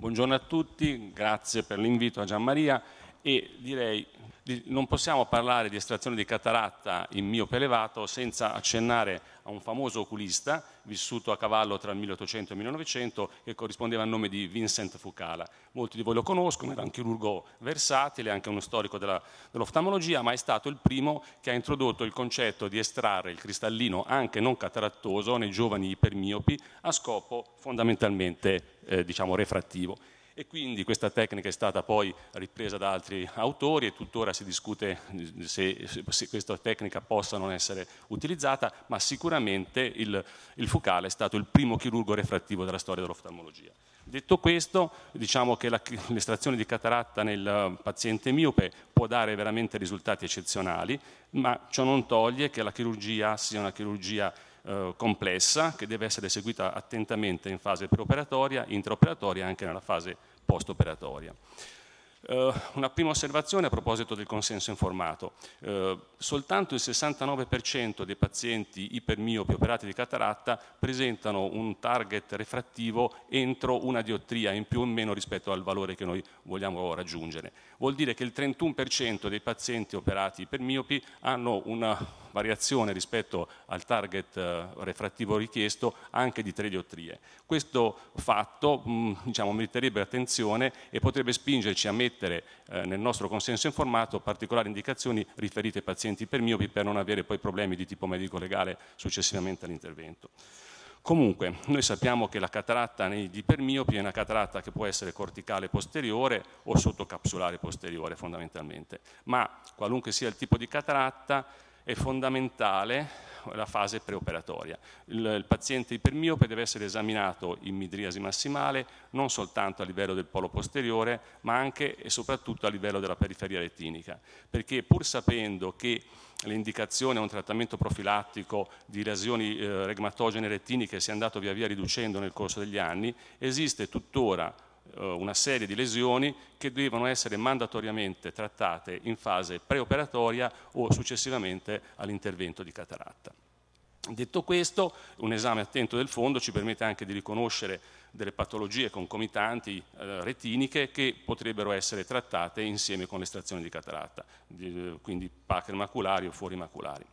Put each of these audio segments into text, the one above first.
Buongiorno a tutti, grazie per l'invito a Gianmaria e direi non possiamo parlare di estrazione di cataratta in miope elevato senza accennare a un famoso oculista vissuto a cavallo tra il 1800 e il 1900 che corrispondeva al nome di Vincent Fucala. Molti di voi lo conoscono, era un chirurgo versatile, anche uno storico dell'oftalmologia, ma è stato il primo che ha introdotto il concetto di estrarre il cristallino anche non catarattoso nei giovani ipermiopi a scopo fondamentalmente eh, diciamo, refrattivo e quindi questa tecnica è stata poi ripresa da altri autori e tuttora si discute eh, se, se questa tecnica possa non essere utilizzata, ma sicuramente il, il Foucault è stato il primo chirurgo refrattivo della storia dell'oftalmologia. Detto questo, diciamo che l'estrazione di cataratta nel paziente miope può dare veramente risultati eccezionali, ma ciò non toglie che la chirurgia sia una chirurgia eh, complessa che deve essere seguita attentamente in fase preoperatoria, intraoperatoria e anche nella fase postoperatoria. Eh, una prima osservazione a proposito del consenso informato. Eh, soltanto il 69% dei pazienti ipermiopi operati di cataratta presentano un target refrattivo entro una diottria in più o in meno rispetto al valore che noi vogliamo raggiungere. Vuol dire che il 31% dei pazienti operati ipermiopi hanno una variazione rispetto al target eh, refrattivo richiesto anche di tre diottrie. Questo fatto mm, diciamo, meriterebbe attenzione e potrebbe spingerci a mettere eh, nel nostro consenso informato particolari indicazioni riferite ai pazienti ipermiopi per non avere poi problemi di tipo medico-legale successivamente all'intervento. Comunque, noi sappiamo che la cataratta di ipermiopi è una cataratta che può essere corticale posteriore o sottocapsulare posteriore fondamentalmente, ma qualunque sia il tipo di cataratta, è fondamentale la fase preoperatoria. Il, il paziente ipermiope deve essere esaminato in midriasi massimale non soltanto a livello del polo posteriore ma anche e soprattutto a livello della periferia retinica perché pur sapendo che l'indicazione a un trattamento profilattico di lesioni eh, regmatogene retiniche si è andato via via riducendo nel corso degli anni esiste tuttora eh, una serie di lesioni che devono essere mandatoriamente trattate in fase preoperatoria o successivamente all'intervento di cataratta. Detto questo, un esame attento del fondo ci permette anche di riconoscere delle patologie concomitanti eh, retiniche che potrebbero essere trattate insieme con l'estrazione di cataratta, eh, quindi pacre maculari o fuori maculari.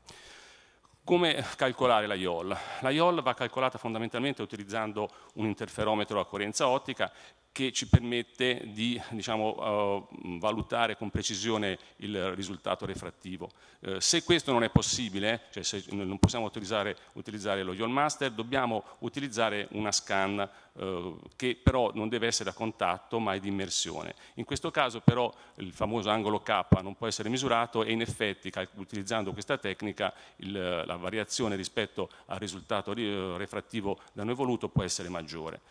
Come calcolare la IOL? La IOL va calcolata fondamentalmente utilizzando un interferometro a coerenza ottica che ci permette di diciamo, uh, valutare con precisione il risultato refrattivo. Uh, se questo non è possibile, cioè se non possiamo utilizzare, utilizzare lo Yon Master, dobbiamo utilizzare una scan uh, che però non deve essere a contatto ma è di immersione. In questo caso però il famoso angolo K non può essere misurato e in effetti utilizzando questa tecnica il, la variazione rispetto al risultato refrattivo da noi voluto può essere maggiore.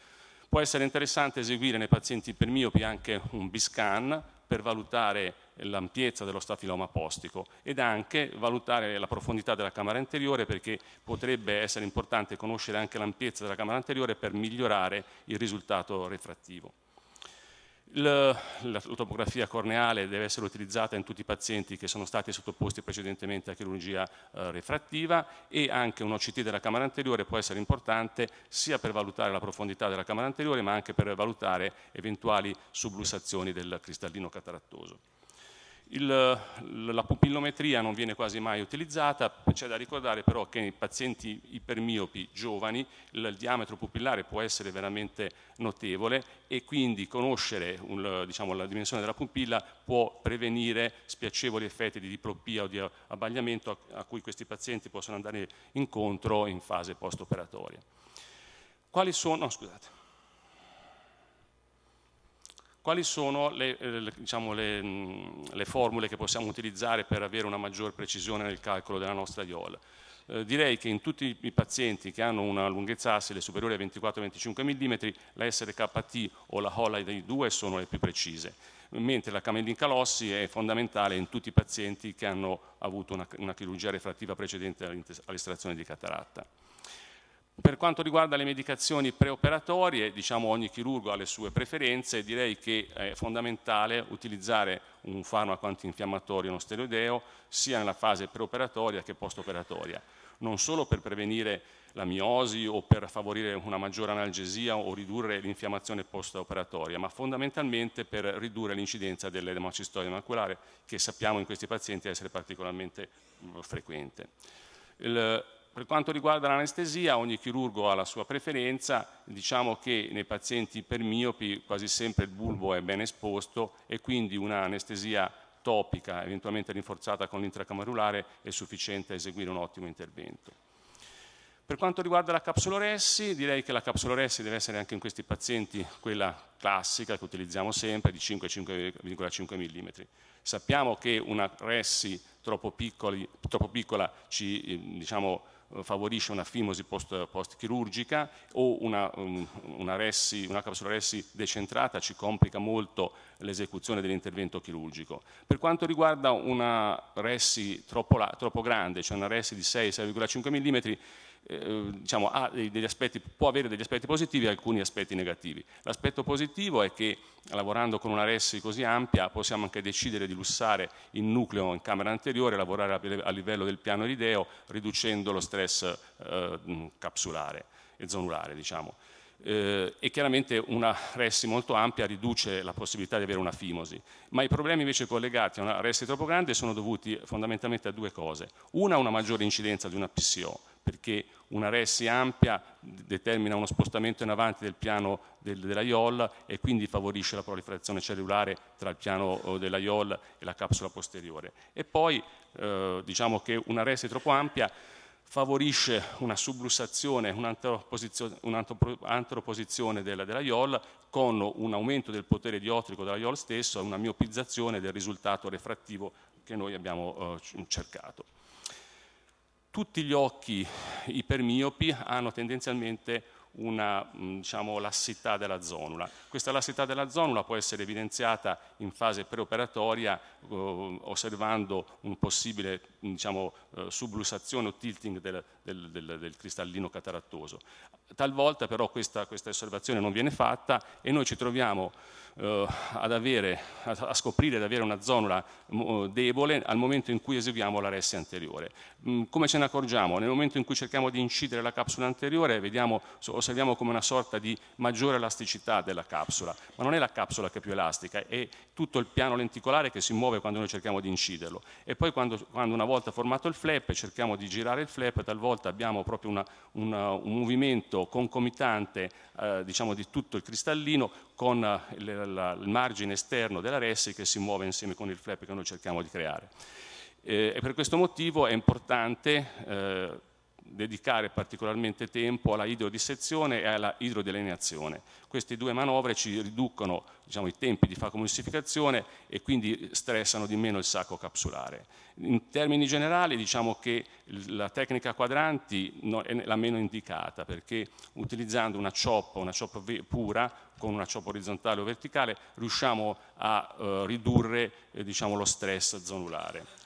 Può essere interessante eseguire nei pazienti per miopi anche un B-scan per valutare l'ampiezza dello stafiloma postico ed anche valutare la profondità della camera anteriore perché potrebbe essere importante conoscere anche l'ampiezza della camera anteriore per migliorare il risultato refrattivo. La, la tomografia corneale deve essere utilizzata in tutti i pazienti che sono stati sottoposti precedentemente a chirurgia eh, refrattiva e anche un OCT della camera anteriore può essere importante sia per valutare la profondità della camera anteriore ma anche per valutare eventuali sublussazioni del cristallino catarattoso. Il, la pupillometria non viene quasi mai utilizzata, c'è da ricordare però che nei pazienti ipermiopi giovani il diametro pupillare può essere veramente notevole e quindi conoscere un, diciamo, la dimensione della pupilla può prevenire spiacevoli effetti di diplopia o di abbagliamento a, a cui questi pazienti possono andare incontro in fase post-operatoria. Quali sono... No, scusate quali sono le, eh, diciamo le, mm, le, formule che possiamo utilizzare per avere una maggior precisione nel calcolo della nostra IOL. Eh, direi che in tutti i pazienti che hanno una lunghezza assile superiore a 24-25 mm, la SRKT o la Holiday 2 sono le più precise, mentre la Camelin Calossi è fondamentale in tutti i pazienti che hanno avuto una, una chirurgia refrattiva precedente all'estrazione di cataratta. Per quanto riguarda le medicazioni preoperatorie, diciamo ogni chirurgo ha le sue preferenze direi che è fondamentale utilizzare un farmaco antinfiammatorio non steroideo sia nella fase preoperatoria che postoperatoria, non solo per prevenire la miosi o per favorire una maggiore analgesia o ridurre l'infiammazione postoperatoria, ma fondamentalmente per ridurre l'incidenza dell'emocistoide maculare che sappiamo in questi pazienti essere particolarmente frequente. Il per quanto riguarda l'anestesia, ogni chirurgo ha la sua preferenza, diciamo che nei pazienti ipermiopi quasi sempre il bulbo è ben esposto e quindi un'anestesia topica, eventualmente rinforzata con l'intracamarulare, è sufficiente a eseguire un ottimo intervento. Per quanto riguarda la capsuloressi, direi che la capsuloressi deve essere anche in questi pazienti quella classica che utilizziamo sempre di 5,5 mm. Sappiamo che una ressi troppo, piccoli, troppo piccola ci eh, diciamo, eh, favorisce una fimosi post, post-chirurgica o una, um, una, ressi, una capsula ressi decentrata ci complica molto l'esecuzione dell'intervento chirurgico. Per quanto riguarda una ressi troppo, troppo grande, cioè una ressi di 6-6,5 mm, eh, eh, diciamo, aspetti, può avere degli aspetti positivi e alcuni aspetti negativi. L'aspetto positivo è che lavorando con una RESI così ampia possiamo anche decidere di lussare il nucleo in camera anteriore, lavorare a livello del piano erideo, riducendo lo stress eh, capsulare e zonulare. Diciamo. Eh, e chiaramente una RESI molto ampia riduce la possibilità di avere una fimosi. Ma i problemi invece collegati a una RESI troppo grande sono dovuti fondamentalmente a due cose. Una, una maggiore incidenza di una PCO, perché una ressi ampia determina uno spostamento in avanti del piano del, della IOL e quindi favorisce la proliferazione cellulare tra il piano eh, della IOL e la capsula posteriore. E poi eh, diciamo che una ressi troppo ampia favorisce una sublussazione, un'antroposizione, della, della, IOL con un aumento del potere diotrico della IOL stesso e una miopizzazione del risultato refrattivo che noi abbiamo eh, cercato tutti gli occhi ipermiopi hanno tendenzialmente una mm, diciamo, lassità della zonula. Questa lassità della zonula può essere evidenziata in fase preoperatoria eh, osservando un possibile mm, diciamo, eh, sublussazione o tilting del, del, del, del, cristallino catarattoso. Talvolta però questa, questa, osservazione non viene fatta e noi ci troviamo eh, ad avere, a, scoprire di avere una zonula mm, oh, debole al momento in cui eseguiamo la resse anteriore. Mm, come ce ne accorgiamo? Nel momento in cui cerchiamo di incidere la capsula anteriore vediamo, so, osserviamo come una sorta di maggiore elasticità della capsula, ma non è la capsula che è più elastica, è tutto il piano lenticolare che si muove quando noi cerchiamo di inciderlo. E poi quando, quando una volta formato il flap cerchiamo di girare il flap, talvolta abbiamo proprio una, una, un movimento concomitante eh, diciamo di tutto il cristallino con eh, il, la, il margine esterno della ressi che si muove insieme con il flap che noi cerchiamo di creare. Eh, e per questo motivo è importante eh, dedicare particolarmente tempo alla idrodissezione e alla idrodelineazione. Queste due manovre ci riducono diciamo, i tempi di facomissificazione e quindi stressano di meno il sacco capsulare. In termini generali diciamo che la tecnica quadranti è la meno indicata perché utilizzando una cioppa, una cioppa pura con una cioppa orizzontale o verticale riusciamo a eh, ridurre eh, diciamo, lo stress zonulare.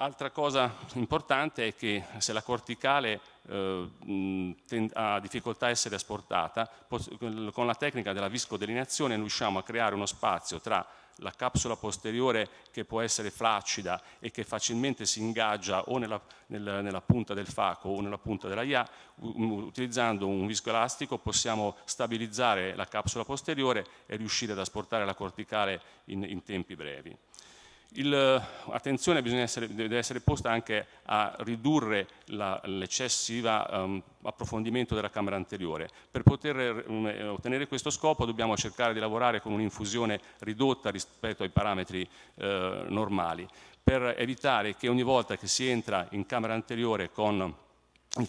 Altra cosa importante è che se la corticale eh, ha difficoltà a essere asportata, con la tecnica della viscodelineazione riusciamo a creare uno spazio tra la capsula posteriore che può essere flaccida e che facilmente si ingaggia o nella, nel, nella punta del faco o nella punta della IA, utilizzando un viscoelastico possiamo stabilizzare la capsula posteriore e riuscire ad asportare la corticale in, in tempi brevi. L'attenzione eh, deve essere posta anche a ridurre l'eccessivo um, ehm, approfondimento della camera anteriore. Per poter um, ottenere questo scopo dobbiamo cercare di lavorare con un'infusione ridotta rispetto ai parametri eh, normali, per evitare che ogni volta che si entra in camera anteriore con eh, un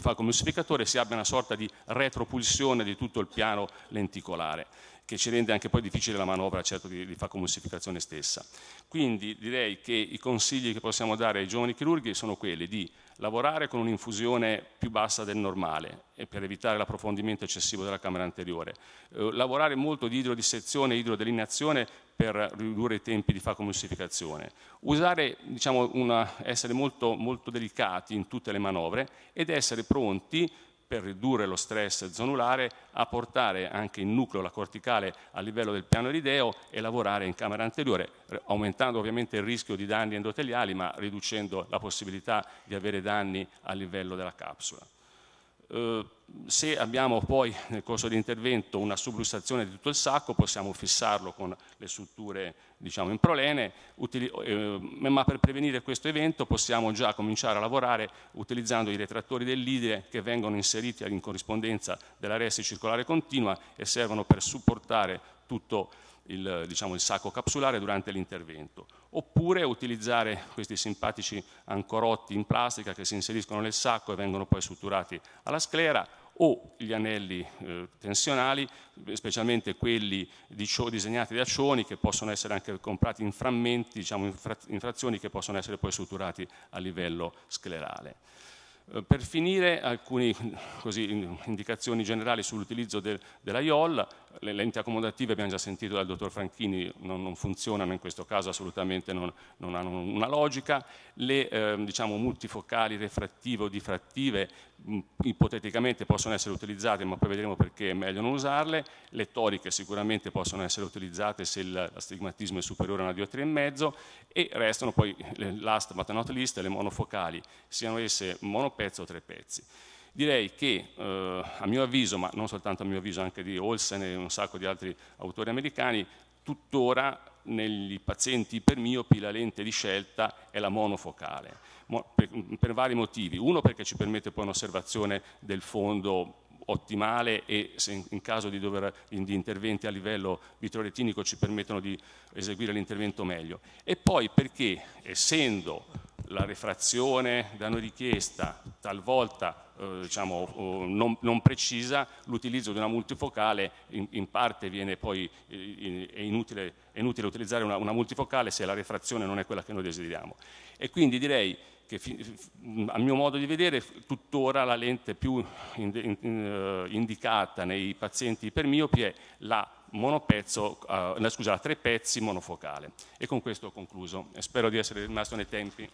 falco emulsificatore si abbia una sorta di retropulsione di tutto il piano lenticolare che ci rende anche poi difficile la manovra certo di, di fare commodificazione stessa. Quindi direi che i consigli che possiamo dare ai giovani chirurghi sono quelli di lavorare con un'infusione più bassa del normale per evitare l'approfondimento eccessivo della camera anteriore, eh, lavorare molto di idrodissezione e idrodelineazione per ridurre i tempi di facomussificazione, usare, diciamo, una, essere molto, molto delicati in tutte le manovre ed essere pronti per ridurre lo stress zonulare, a portare anche il nucleo, la corticale, a livello del piano erideo e lavorare in camera anteriore, aumentando ovviamente il rischio di danni endoteliali, ma riducendo la possibilità di avere danni a livello della capsula. Eh, se abbiamo poi nel corso di intervento una sublussazione di tutto il sacco, possiamo fissarlo con le strutture diciamo, in prolene, utili- eh, ma per prevenire questo evento possiamo già cominciare a lavorare utilizzando i retrattori dell'IDE che vengono inseriti in corrispondenza della resti circolare continua e servono per supportare tutto il, diciamo, il sacco capsulare durante l'intervento. Oppure utilizzare questi simpatici ancorotti in plastica che si inseriscono nel sacco e vengono poi strutturati alla sclera, o gli anelli eh, tensionali, specialmente quelli di disegnati da cioni che possono essere anche comprati in frammenti, diciamo in, fra in frazioni che possono essere poi strutturati a livello sclerale. Eh, per finire alcune indicazioni generali sull'utilizzo de della IOL, le lenti accomodative abbiamo già sentito dal dottor Franchini, non, non funzionano in questo caso assolutamente, non, non hanno una logica, le eh, diciamo, multifocali refrattive o diffrattive mh, mm, ipoteticamente possono essere utilizzate, ma poi vedremo perché è meglio non usarle, le toriche sicuramente possono essere utilizzate se l'astigmatismo è superiore a una 2 e mezzo e restano poi, last but not least, le monofocali, siano esse monopezzo o tre pezzi direi che eh, a mio avviso, ma non soltanto a mio avviso, anche di Olsen e un sacco di altri autori americani, tuttora nei pazienti ipermiopi la lente di scelta è la monofocale, per, per vari motivi. Uno perché ci permette poi un'osservazione del fondo ottimale e se in caso di, dover, di interventi a livello vitroretinico ci permettono di eseguire l'intervento meglio. E poi perché, essendo la refrazione da noi richiesta, talvolta eh, diciamo, non, non, precisa, l'utilizzo di una multifocale in, in parte viene poi, eh, in, è, inutile, è, inutile, utilizzare una, una multifocale se la refrazione non è quella che noi desideriamo. E quindi direi che a mio modo di vedere tuttora la lente più in, in, uh, indicata nei pazienti ipermiopi è la, monopezzo, uh, scusa, la tre pezzi monofocale. E con questo ho concluso. Spero di essere rimasto nei tempi.